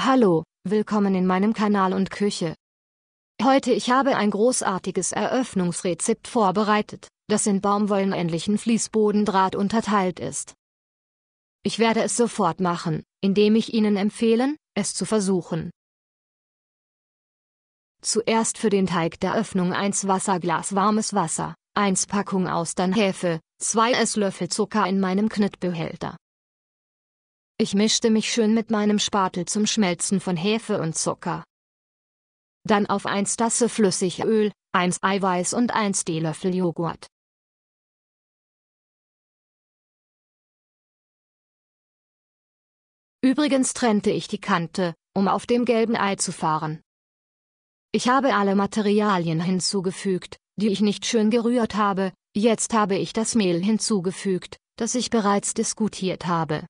Hallo, willkommen in meinem Kanal und Küche. Heute ich habe ein großartiges Eröffnungsrezept vorbereitet, das in baumwollenähnlichen Fließbodendraht unterteilt ist. Ich werde es sofort machen, indem ich Ihnen empfehlen, es zu versuchen. Zuerst für den Teig der Öffnung 1 Wasserglas warmes Wasser, 1 Packung Austernhefe, 2 Esslöffel Zucker in meinem Knittbehälter. Ich mischte mich schön mit meinem Spatel zum Schmelzen von Hefe und Zucker. Dann auf 1 Tasse Flüssigöl, 1 Eiweiß und 1 Teelöffel Joghurt. Übrigens trennte ich die Kante, um auf dem gelben Ei zu fahren. Ich habe alle Materialien hinzugefügt, die ich nicht schön gerührt habe, jetzt habe ich das Mehl hinzugefügt, das ich bereits diskutiert habe.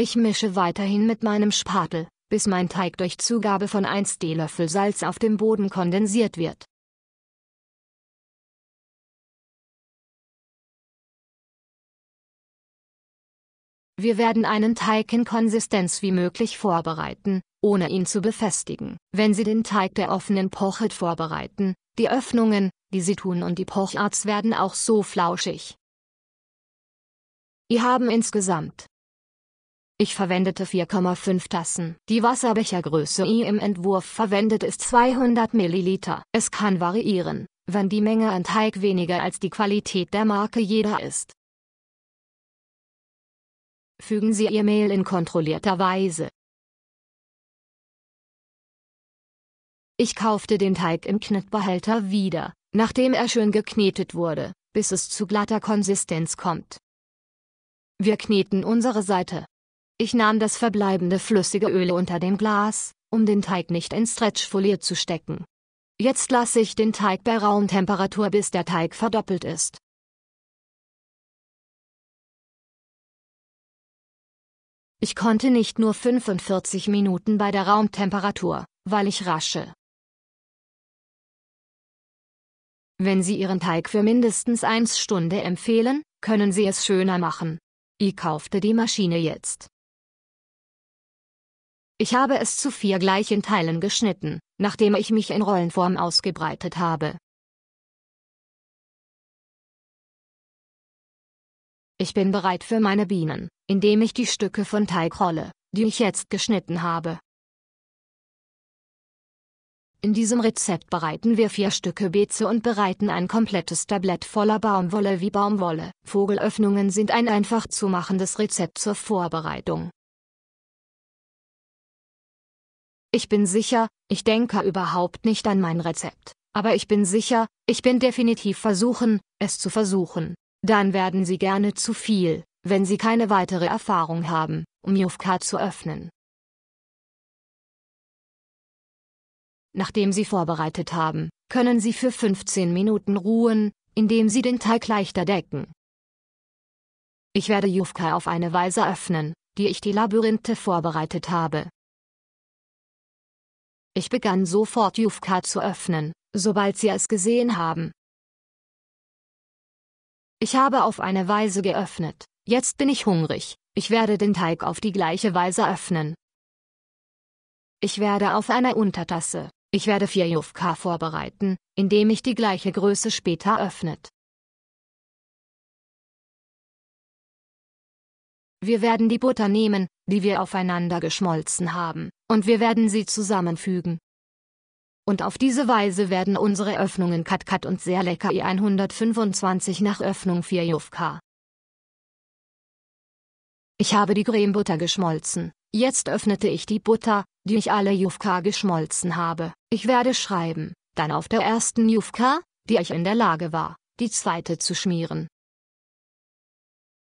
Ich mische weiterhin mit meinem Spatel, bis mein Teig durch Zugabe von 1 Teelöffel Salz auf dem Boden kondensiert wird. Wir werden einen Teig in Konsistenz wie möglich vorbereiten, ohne ihn zu befestigen. Wenn Sie den Teig der offenen Pochet vorbereiten, die Öffnungen, die Sie tun und die Pocharts werden auch so flauschig. Wir haben insgesamt ich verwendete 4,5 Tassen. Die Wasserbechergröße I im Entwurf verwendet ist 200 Milliliter. Es kann variieren, wenn die Menge an Teig weniger als die Qualität der Marke jeder ist. Fügen Sie Ihr Mehl in kontrollierter Weise. Ich kaufte den Teig im Knetbehälter wieder, nachdem er schön geknetet wurde, bis es zu glatter Konsistenz kommt. Wir kneten unsere Seite. Ich nahm das verbleibende flüssige Öl unter dem Glas, um den Teig nicht in Stretchfolie zu stecken. Jetzt lasse ich den Teig bei Raumtemperatur bis der Teig verdoppelt ist. Ich konnte nicht nur 45 Minuten bei der Raumtemperatur, weil ich rasche. Wenn Sie Ihren Teig für mindestens 1 Stunde empfehlen, können Sie es schöner machen. Ich kaufte die Maschine jetzt. Ich habe es zu vier gleichen Teilen geschnitten, nachdem ich mich in Rollenform ausgebreitet habe. Ich bin bereit für meine Bienen, indem ich die Stücke von Teig rolle, die ich jetzt geschnitten habe. In diesem Rezept bereiten wir vier Stücke Beze und bereiten ein komplettes Tablett voller Baumwolle wie Baumwolle. Vogelöffnungen sind ein einfach zu machendes Rezept zur Vorbereitung. Ich bin sicher, ich denke überhaupt nicht an mein Rezept. Aber ich bin sicher, ich bin definitiv versuchen, es zu versuchen. Dann werden Sie gerne zu viel, wenn Sie keine weitere Erfahrung haben, um Jufka zu öffnen. Nachdem Sie vorbereitet haben, können Sie für 15 Minuten ruhen, indem Sie den Teig leichter decken. Ich werde Jufka auf eine Weise öffnen, die ich die Labyrinthe vorbereitet habe. Ich begann sofort Jufka zu öffnen, sobald sie es gesehen haben. Ich habe auf eine Weise geöffnet. Jetzt bin ich hungrig. Ich werde den Teig auf die gleiche Weise öffnen. Ich werde auf einer Untertasse. Ich werde vier Jufka vorbereiten, indem ich die gleiche Größe später öffnet. Wir werden die Butter nehmen, die wir aufeinander geschmolzen haben, und wir werden sie zusammenfügen. Und auf diese Weise werden unsere Öffnungen Katkat und sehr lecker E125 nach Öffnung 4 Jufka. Ich habe die Cremebutter geschmolzen, jetzt öffnete ich die Butter, die ich alle Jufka geschmolzen habe. Ich werde schreiben, dann auf der ersten Jufka, die ich in der Lage war, die zweite zu schmieren.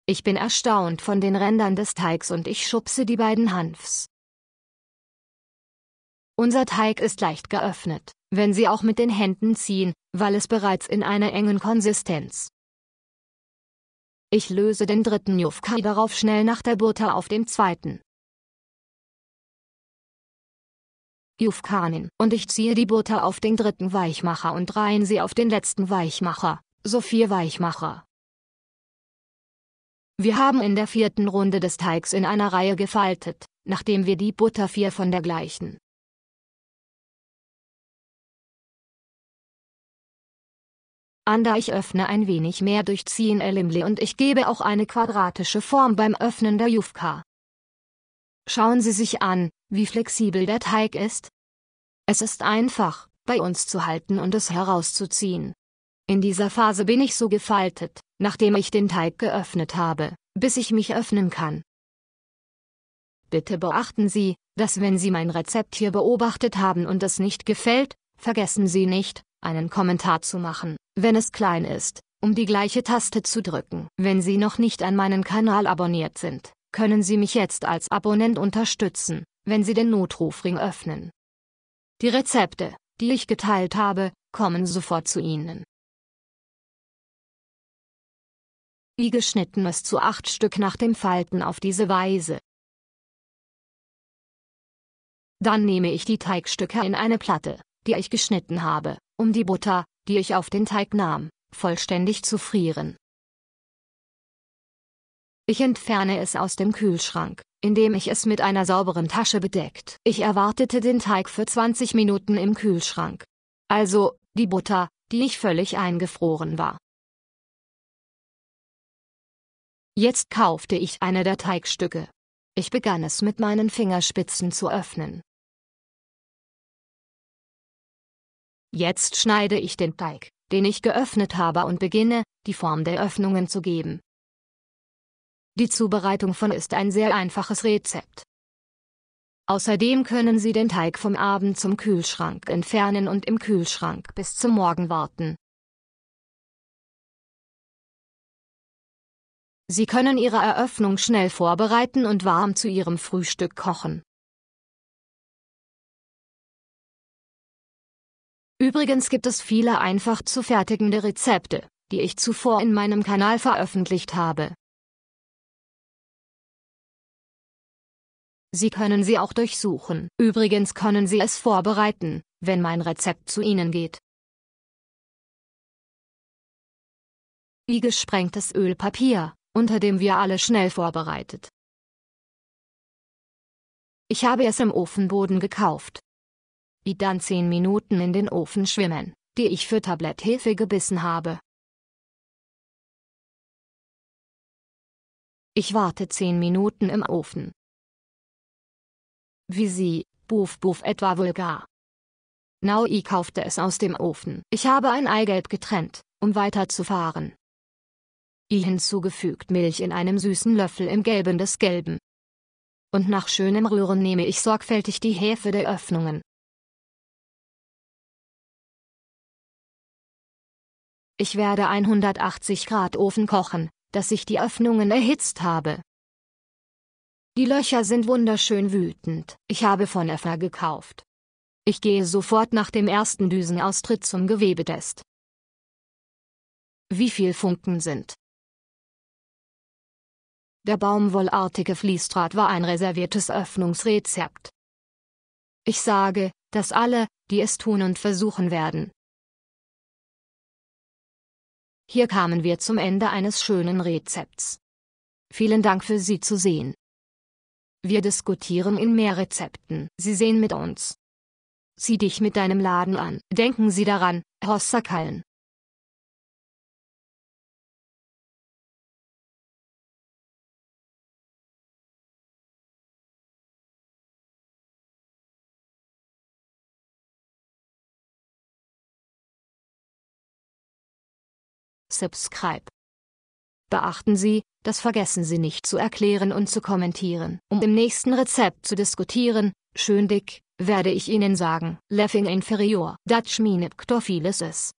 Ich bin erstaunt von den Rändern des Teigs und ich schubse die beiden Hanfs. Unser Teig ist leicht geöffnet, wenn Sie auch mit den Händen ziehen, weil es bereits in einer engen Konsistenz. Ich löse den dritten Jufka darauf schnell nach der Butter auf dem zweiten. Jufkanin, und ich ziehe die Butter auf den dritten Weichmacher und reihen sie auf den letzten Weichmacher, so vier Weichmacher. Wir haben in der vierten Runde des Teigs in einer Reihe gefaltet, nachdem wir die Butter vier von der gleichen Ander ich öffne ein wenig mehr durchziehen Elimli und ich gebe auch eine quadratische Form beim Öffnen der Jufka. Schauen Sie sich an, wie flexibel der Teig ist. Es ist einfach, bei uns zu halten und es herauszuziehen. In dieser Phase bin ich so gefaltet, nachdem ich den Teig geöffnet habe, bis ich mich öffnen kann. Bitte beachten Sie, dass wenn Sie mein Rezept hier beobachtet haben und es nicht gefällt, vergessen Sie nicht, einen Kommentar zu machen, wenn es klein ist, um die gleiche Taste zu drücken. Wenn Sie noch nicht an meinen Kanal abonniert sind, können Sie mich jetzt als Abonnent unterstützen, wenn Sie den Notrufring öffnen. Die Rezepte, die ich geteilt habe, kommen sofort zu Ihnen. wie geschnitten es zu acht Stück nach dem Falten auf diese Weise. Dann nehme ich die Teigstücke in eine Platte, die ich geschnitten habe, um die Butter, die ich auf den Teig nahm, vollständig zu frieren. Ich entferne es aus dem Kühlschrank, indem ich es mit einer sauberen Tasche bedeckt. Ich erwartete den Teig für 20 Minuten im Kühlschrank. Also, die Butter, die ich völlig eingefroren war. Jetzt kaufte ich eine der Teigstücke. Ich begann es mit meinen Fingerspitzen zu öffnen. Jetzt schneide ich den Teig, den ich geöffnet habe und beginne, die Form der Öffnungen zu geben. Die Zubereitung von ist ein sehr einfaches Rezept. Außerdem können Sie den Teig vom Abend zum Kühlschrank entfernen und im Kühlschrank bis zum Morgen warten. Sie können Ihre Eröffnung schnell vorbereiten und warm zu Ihrem Frühstück kochen. Übrigens gibt es viele einfach zu fertigende Rezepte, die ich zuvor in meinem Kanal veröffentlicht habe. Sie können sie auch durchsuchen. Übrigens können Sie es vorbereiten, wenn mein Rezept zu Ihnen geht. Wie gesprengtes Ölpapier, unter dem wir alle schnell vorbereitet. Ich habe es im Ofenboden gekauft. Die dann zehn Minuten in den Ofen schwimmen, die ich für Tabletthefe gebissen habe. Ich warte zehn Minuten im Ofen. Wie sie, buff buff etwa vulgar. Naui kaufte es aus dem Ofen. Ich habe ein Eigelb getrennt, um weiterzufahren. I hinzugefügt Milch in einem süßen Löffel im Gelben des Gelben. Und nach schönem Rühren nehme ich sorgfältig die Hefe der Öffnungen. Ich werde 180 Grad Ofen kochen, dass ich die Öffnungen erhitzt habe. Die Löcher sind wunderschön wütend. Ich habe von Effa gekauft. Ich gehe sofort nach dem ersten Düsenaustritt zum Gewebetest. Wie viel Funken sind der baumwollartige Fließdraht war ein reserviertes Öffnungsrezept. Ich sage, dass alle, die es tun und versuchen werden. Hier kamen wir zum Ende eines schönen Rezepts. Vielen Dank für Sie zu sehen. Wir diskutieren in mehr Rezepten. Sie sehen mit uns. Sieh dich mit deinem Laden an. Denken Sie daran, Hossakallen. Subscribe. Beachten Sie, das vergessen Sie nicht zu erklären und zu kommentieren. Um im nächsten Rezept zu diskutieren, schön dick, werde ich Ihnen sagen, Leffing Inferior, Dutch Minute Ctophilis ist.